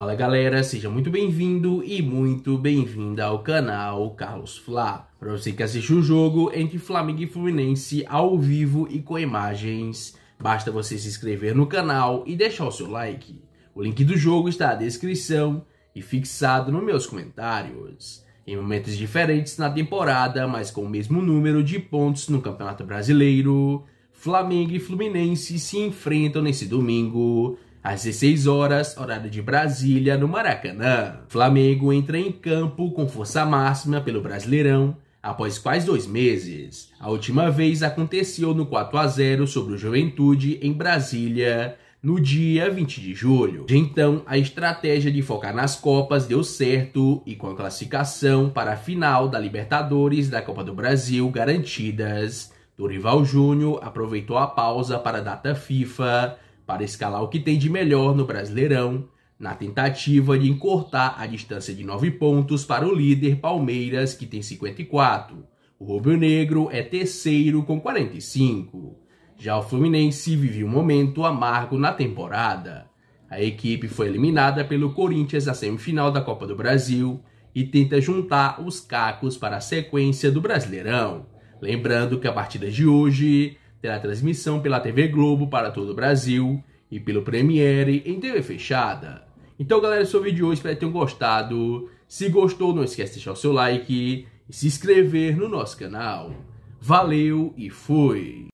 Fala galera, seja muito bem-vindo e muito bem-vinda ao canal Carlos Fla. Para você que assiste o jogo entre Flamengo e Fluminense ao vivo e com imagens, basta você se inscrever no canal e deixar o seu like. O link do jogo está na descrição e fixado nos meus comentários. Em momentos diferentes na temporada, mas com o mesmo número de pontos no Campeonato Brasileiro, Flamengo e Fluminense se enfrentam nesse domingo às 16 horas, horário de Brasília, no Maracanã. Flamengo entra em campo com força máxima pelo Brasileirão após quase dois meses. A última vez aconteceu no 4 a 0 sobre o Juventude em Brasília, no dia 20 de julho. De então, a estratégia de focar nas Copas deu certo e com a classificação para a final da Libertadores da Copa do Brasil garantidas, Dorival Júnior aproveitou a pausa para a data FIFA para escalar o que tem de melhor no Brasileirão, na tentativa de encurtar a distância de 9 pontos para o líder Palmeiras, que tem 54. O Rubro Negro é terceiro com 45. Já o Fluminense vive um momento amargo na temporada. A equipe foi eliminada pelo Corinthians na semifinal da Copa do Brasil e tenta juntar os cacos para a sequência do Brasileirão. Lembrando que a partida de hoje terá transmissão pela TV Globo para todo o Brasil e pelo Premiere em TV fechada. Então galera, esse é o vídeo de hoje, espero que tenham gostado. Se gostou, não esquece de deixar o seu like e se inscrever no nosso canal. Valeu e fui!